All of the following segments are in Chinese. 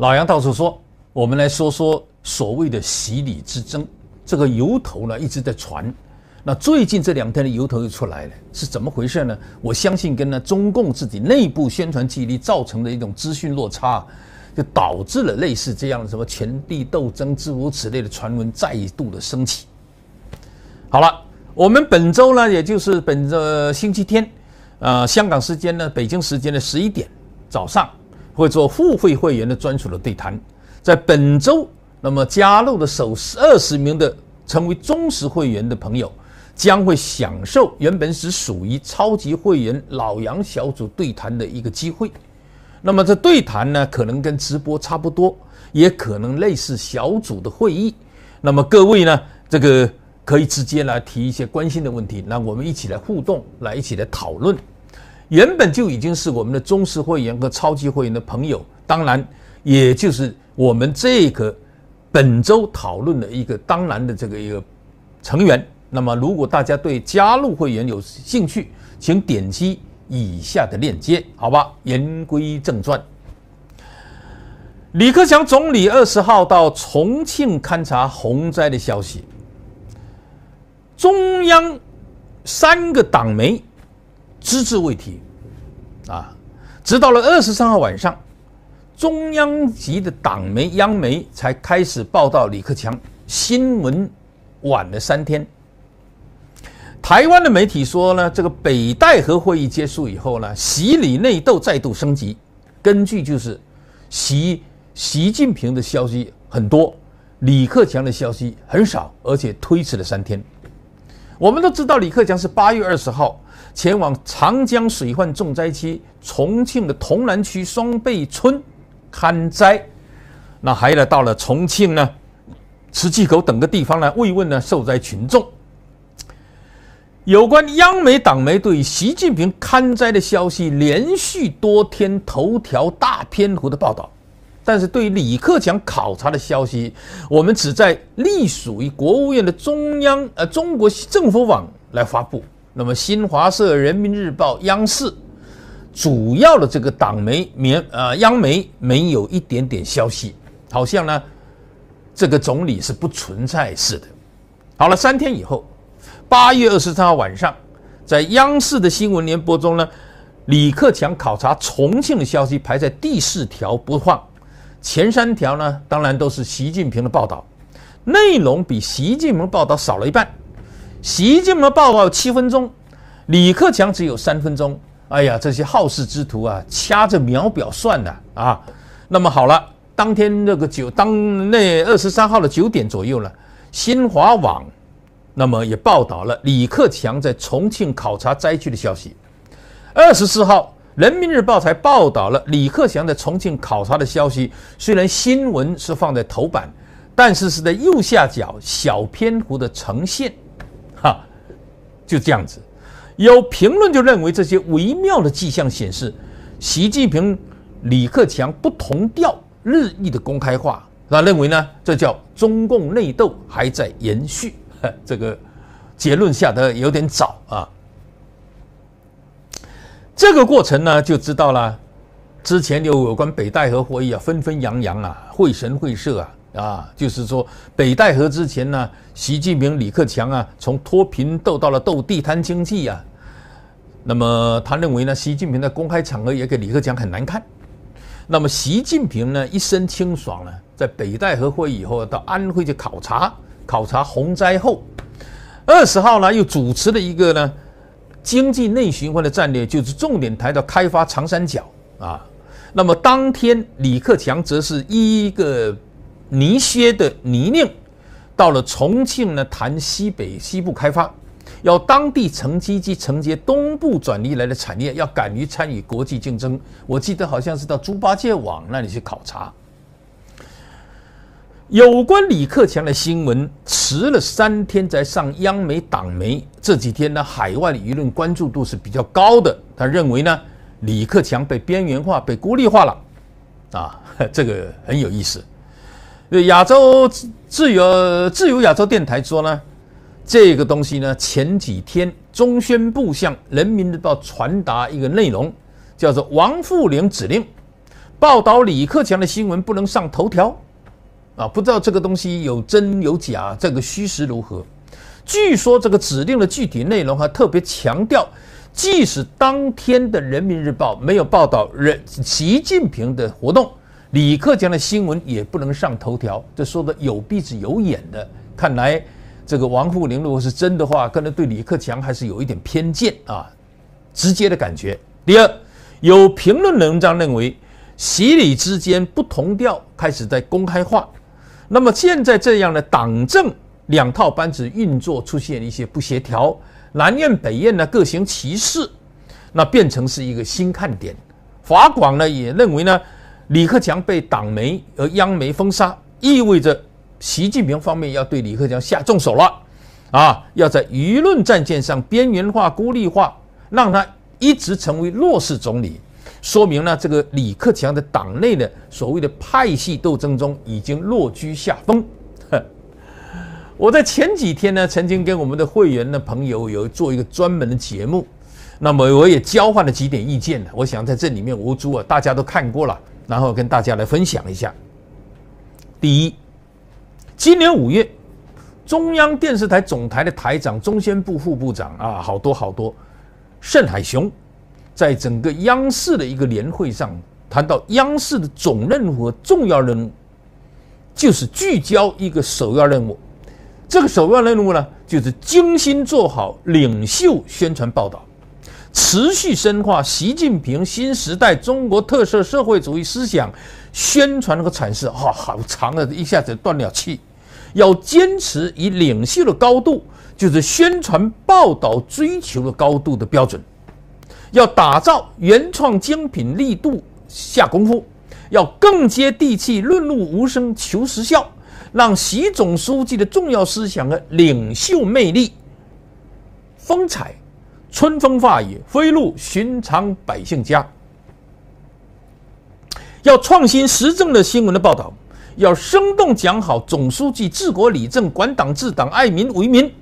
老杨到处说，我们来说说所谓的洗礼之争，这个由头呢一直在传。那最近这两天的由头又出来了，是怎么回事呢？我相信跟呢中共自己内部宣传记忆力造成的一种资讯落差，就导致了类似这样的什么权力斗争之如此类的传闻再度的升起。好了，我们本周呢，也就是本着星期天，呃，香港时间呢，北京时间的十一点早上。会做付费会员的专属的对谈，在本周，那么加入的首二十名的成为忠实会员的朋友，将会享受原本只属于超级会员老杨小组对谈的一个机会。那么这对谈呢，可能跟直播差不多，也可能类似小组的会议。那么各位呢，这个可以直接来提一些关心的问题，那我们一起来互动，来一起来讨论。原本就已经是我们的忠实会员和超级会员的朋友，当然，也就是我们这个本周讨论的一个当然的这个一个成员。那么，如果大家对加入会员有兴趣，请点击以下的链接，好吧？言归正传，李克强总理二十号到重庆勘察洪灾的消息，中央三个党媒。只字未提，啊，直到了二十三号晚上，中央级的党媒央媒才开始报道李克强新闻，晚了三天。台湾的媒体说呢，这个北戴河会议结束以后呢，习李内斗再度升级。根据就是，习习近平的消息很多，李克强的消息很少，而且推迟了三天。我们都知道李克强是八月二十号。前往长江水患重灾区重庆的潼南区双贝村，看灾。那还有呢，到了重庆呢，磁器口等个地方来慰问呢受灾群众。有关央媒、党媒对习近平看灾的消息，连续多天头条大篇幅的报道。但是对李克强考察的消息，我们只在隶属于国务院的中央呃中国政府网来发布。那么新华社、人民日报、央视，主要的这个党媒、媒啊央媒没有一点点消息，好像呢，这个总理是不存在似的。好了，三天以后，八月二十三号晚上，在央视的新闻联播中呢，李克强考察重庆的消息排在第四条播放，前三条呢，当然都是习近平的报道，内容比习近平报道少了一半。习近平报告七分钟，李克强只有三分钟。哎呀，这些好事之徒啊，掐着秒表算的啊！那么好了，当天那个九当那二十三号的九点左右呢，新华网那么也报道了李克强在重庆考察灾区的消息。二十四号，《人民日报》才报道了李克强在重庆考察的消息。虽然新闻是放在头版，但是是在右下角小篇幅的呈现。就这样子，有评论就认为这些微妙的迹象显示，习近平、李克强不同调日益的公开化。那认为呢，这叫中共内斗还在延续。这个结论下的有点早啊。这个过程呢，就知道了。之前有有关北戴河会议啊，纷纷扬扬啊，绘声绘色啊。啊，就是说北戴河之前呢，习近平、李克强啊，从脱贫斗到了斗地摊经济啊。那么他认为呢，习近平在公开场合也给李克强很难看。那么习近平呢，一身清爽呢，在北戴河会以后到安徽去考察，考察洪灾后，二十号呢又主持了一个呢经济内循环的战略，就是重点谈到开发长三角啊。那么当天李克强则是一个。泥靴的泥泞，到了重庆呢？谈西北西部开发，要当地乘机及承接东部转移来的产业，要敢于参与国际竞争。我记得好像是到猪八戒网那里去考察。有关李克强的新闻，迟了三天才上央媒党媒。这几天呢，海外舆论关注度是比较高的。他认为呢，李克强被边缘化、被孤立化了。啊，这个很有意思。对亚洲自由自由亚洲电台说呢，这个东西呢，前几天中宣部向人民日报传达一个内容，叫做王富林指令，报道李克强的新闻不能上头条，啊，不知道这个东西有真有假，这个虚实如何？据说这个指令的具体内容还特别强调，即使当天的人民日报没有报道人习近平的活动。李克强的新闻也不能上头条，这说的有鼻子有眼的。看来这个王沪宁如果是真的话，可能对李克强还是有一点偏见啊，直接的感觉。第二，有评论文章认为，习李之间不同调开始在公开化。那么现在这样的党政两套班子运作出现一些不协调，南苑北苑呢各行其事，那变成是一个新看点。法广呢也认为呢。李克强被党媒和央媒封杀，意味着习近平方面要对李克强下重手了，啊，要在舆论战线上边缘化、孤立化，让他一直成为弱势总理，说明了这个李克强的党内的所谓的派系斗争中已经落居下风。我在前几天呢，曾经跟我们的会员的朋友有做一个专门的节目，那么我也交换了几点意见我想在这里面吴珠啊，大家都看过了。然后跟大家来分享一下。第一，今年五月，中央电视台总台的台长、中宣部副部长啊，好多好多，盛海雄，在整个央视的一个年会上谈到央视的总任务和重要任务，就是聚焦一个首要任务，这个首要任务呢，就是精心做好领袖宣传报道。持续深化习近平新时代中国特色社会主义思想宣传和阐释，啊，好长啊！一下子断了气。要坚持以领袖的高度，就是宣传报道追求的高度的标准，要打造原创精品力度下功夫，要更接地气，润物无声，求实效，让习总书记的重要思想的领袖魅力、风采。春风化雨，飞入寻常百姓家。要创新时政的新闻的报道，要生动讲好总书记治国理政、管党治党、爱民为民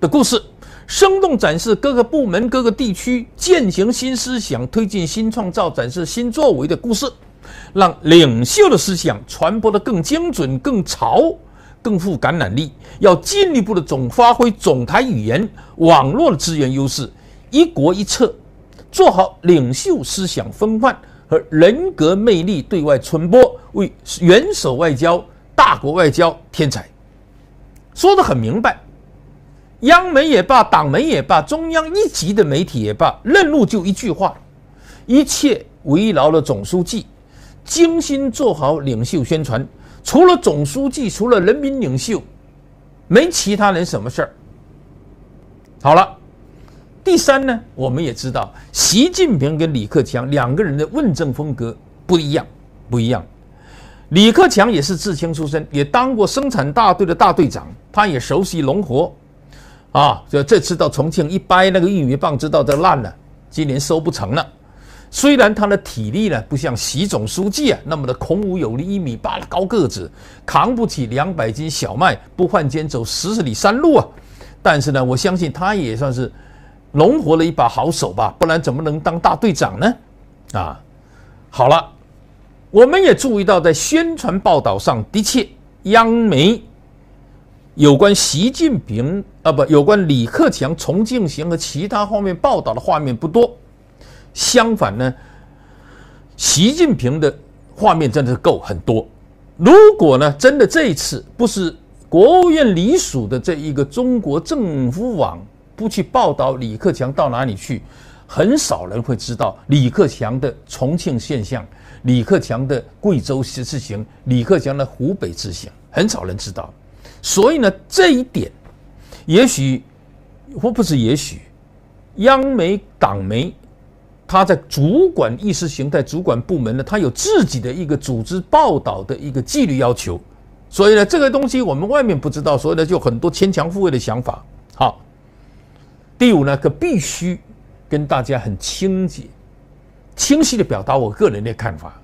的故事，生动展示各个部门、各个地区践行新思想、推进新创造、展示新作为的故事，让领袖的思想传播得更精准、更潮、更富感染力。要进一步的总发挥总台语言网络的资源优势。一国一策，做好领袖思想风范和人格魅力对外传播，为元首外交、大国外交添彩。说得很明白，央媒也罢，党媒也罢，中央一级的媒体也罢，任务就一句话：一切围绕了总书记，精心做好领袖宣传。除了总书记，除了人民领袖，没其他人什么事儿。好了。第三呢，我们也知道，习近平跟李克强两个人的问政风格不一样，不一样。李克强也是自清出身，也当过生产大队的大队长，他也熟悉农活，啊，就这次到重庆一掰那个玉米棒，知道这烂了，今年收不成了。虽然他的体力呢不像习总书记啊那么的孔武有力，一米八的高个子，扛不起两百斤小麦不换肩走十十里山路啊，但是呢，我相信他也算是。龙活了一把好手吧，不然怎么能当大队长呢？啊，好了，我们也注意到，在宣传报道上，的确，央媒有关习近平啊，不，有关李克强、重庆行和其他方面报道的画面不多。相反呢，习近平的画面真的是够很多。如果呢，真的这一次不是国务院直属的这一个中国政府网。不去报道李克强到哪里去，很少人会知道李克强的重庆现象，李克强的贵州之行，李克强的湖北之行，很少人知道。所以呢，这一点，也许或不是也许，央媒、党媒，他在主管意识形态主管部门呢，他有自己的一个组织报道的一个纪律要求。所以呢，这个东西我们外面不知道，所以呢，就很多牵强附会的想法。好。第五呢，可必须跟大家很清晰、清晰的表达我个人的看法。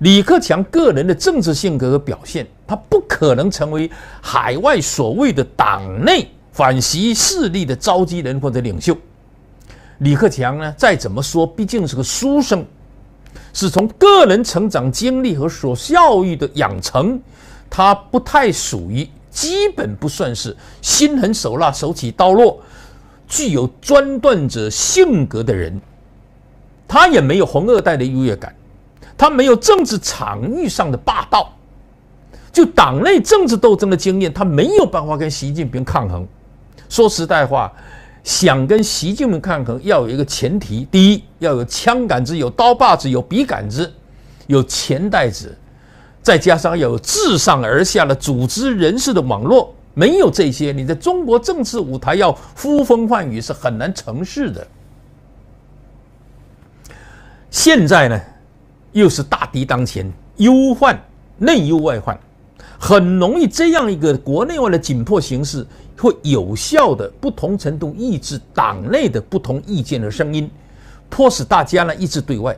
李克强个人的政治性格和表现，他不可能成为海外所谓的党内反习势力的召集人或者领袖。李克强呢，再怎么说，毕竟是个书生，是从个人成长经历和所教育的养成，他不太属于，基本不算是心狠手辣、手起刀落。具有专断者性格的人，他也没有红二代的优越感，他没有政治场域上的霸道，就党内政治斗争的经验，他没有办法跟习近平抗衡。说实在话，想跟习近平抗衡，要有一个前提：第一，要有枪杆子，有刀把子，有笔杆子，有钱袋子，再加上要有自上而下的组织人事的网络。没有这些，你在中国政治舞台要呼风唤雨是很难成事的。现在呢，又是大敌当前，忧患内忧外患，很容易这样一个国内外的紧迫形势，会有效的不同程度抑制党内的不同意见的声音，迫使大家呢一致对外。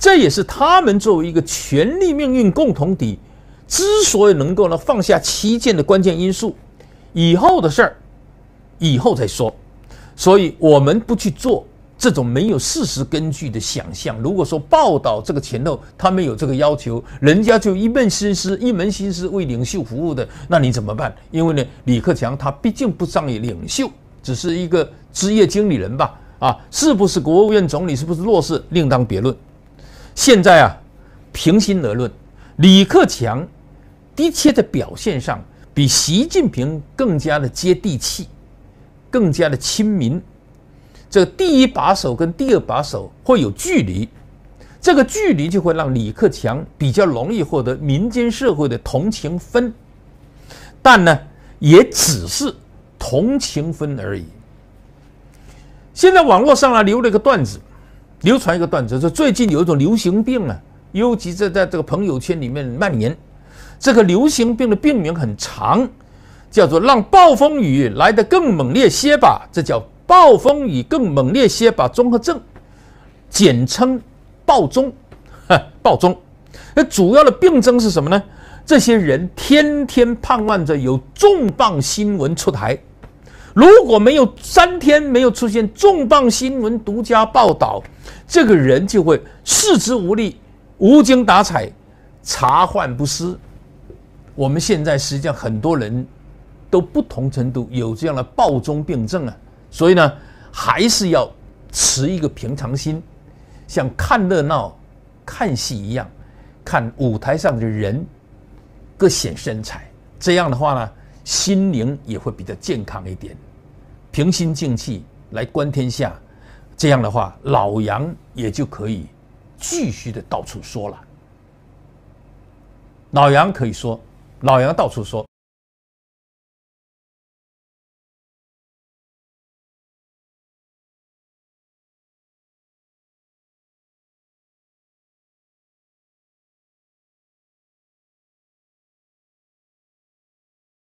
这也是他们作为一个权力命运共同体。之所以能够呢放下七件的关键因素，以后的事儿，以后再说。所以我们不去做这种没有事实根据的想象。如果说报道这个前头他们有这个要求，人家就一门心思一门心思为领袖服务的，那你怎么办？因为呢，李克强他毕竟不仗于领袖，只是一个职业经理人吧？啊，是不是国务院总理，是不是弱势，另当别论。现在啊，平心而论，李克强。的确，在表现上比习近平更加的接地气，更加的亲民。这第一把手跟第二把手会有距离，这个距离就会让李克强比较容易获得民间社会的同情分，但呢，也只是同情分而已。现在网络上啊，留了一个段子，流传一个段子说，最近有一种流行病啊，尤其在在这个朋友圈里面蔓延。这个流行病的病名很长，叫做“让暴风雨来得更猛烈些吧”，这叫“暴风雨更猛烈些吧”综合症，简称暴哈，暴中，那主要的病症是什么呢？这些人天天盼望着有重磅新闻出台，如果没有三天没有出现重磅新闻独家报道，这个人就会四肢无力、无精打采、茶饭不思。我们现在实际上很多人都不同程度有这样的暴中病症啊，所以呢，还是要持一个平常心，像看热闹、看戏一样，看舞台上的人各显身材，这样的话呢，心灵也会比较健康一点，平心静气来观天下。这样的话，老杨也就可以继续的到处说了，老杨可以说。老杨到处说。